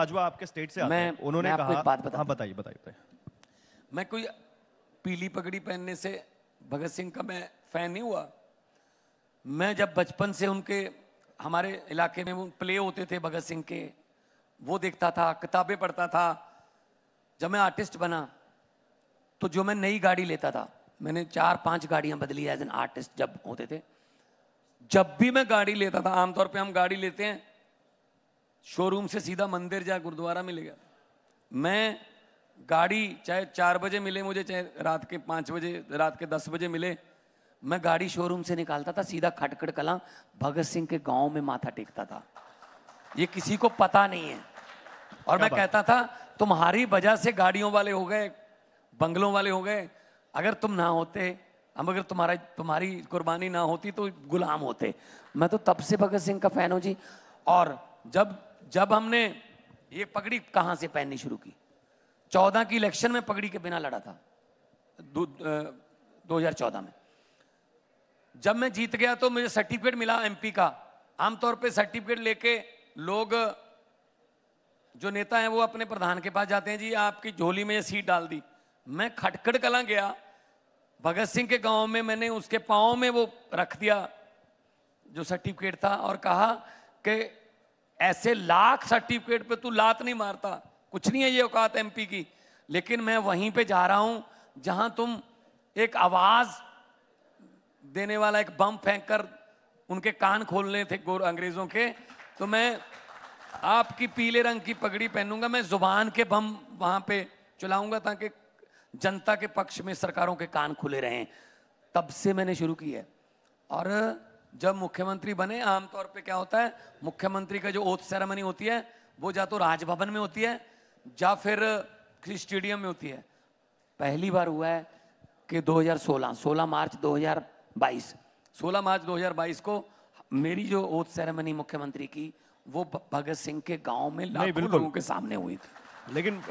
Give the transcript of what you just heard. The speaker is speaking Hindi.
राजवा आपके स्टेट से आते हैं उन्होंने मैं कहा बात बता हाँ बताइए बताइए मैं कोई पीली पगड़ी पहनने से भगत सिंह का मैं फैन नहीं हुआ मैं जब बचपन से उनके हमारे इलाके में प्ले होते थे भगत सिंह के वो देखता था किताबें पढ़ता था जब मैं आर्टिस्ट बना तो जो मैं नई गाड़ी लेता था मैंने चार पांच गाड़ियां बदली एज एन आर्टिस्ट जब होते थे जब भी मैं गाड़ी लेता था आमतौर पे हम गाड़ी लेते हैं शोरूम से सीधा मंदिर जा गुरुद्वारा मिलेगा मैं गाड़ी चाहे चार बजे मिले मुझे चाहे रात के पाँच बजे रात के दस बजे मिले मैं गाड़ी शोरूम से निकालता था सीधा खटखड़ कला भगत सिंह के गांव में माथा टेकता था ये किसी को पता नहीं है और मैं कहता था तुम्हारी वजह से गाड़ियों वाले हो गए बंगलों वाले हो गए अगर तुम ना होते हम अगर तुम्हारा तुम्हारी कुर्बानी ना होती तो गुलाम होते मैं तो तब से भगत सिंह का फैन हूँ जी और जब जब हमने ये पगड़ी कहां से पहननी शुरू की चौदह की इलेक्शन में पगड़ी के बिना लड़ा था दो हजार चौदह में जब मैं जीत गया तो मुझे सर्टिफिकेट मिला एमपी का आमतौर पे सर्टिफिकेट लेके लोग जो नेता हैं वो अपने प्रधान के पास जाते हैं जी आपकी झोली में सीट डाल दी मैं खटखड़ कला गया भगत सिंह के गांव में मैंने उसके पाँव में वो रख दिया जो सर्टिफिकेट था और कहा कि ऐसे लाख सर्टिफिकेट पे तू लात नहीं मारता कुछ नहीं है ये औकात एमपी की लेकिन मैं वहीं पे जा रहा हूं जहां तुम एक आवाज देने वाला एक बम फेंक कर उनके कान खोलने थे गोर अंग्रेजों के तो मैं आपकी पीले रंग की पगड़ी पहनूंगा मैं जुबान के बम वहां पे चलाऊंगा ताकि जनता के पक्ष में सरकारों के कान खुले रहें तब से मैंने शुरू की है और जब मुख्यमंत्री बने आमतौर पे क्या होता है मुख्यमंत्री का जो ओथ सेरेमनी होती है वो या तो राजभवन में होती है या फिर किसी स्टेडियम में होती है पहली बार हुआ है कि 2016 16 मार्च 2022 16 मार्च 2022 को मेरी जो ओथ सेरेमनी मुख्यमंत्री की वो भगत सिंह के गांव में लाखों लोगों के सामने हुई थी लेकिन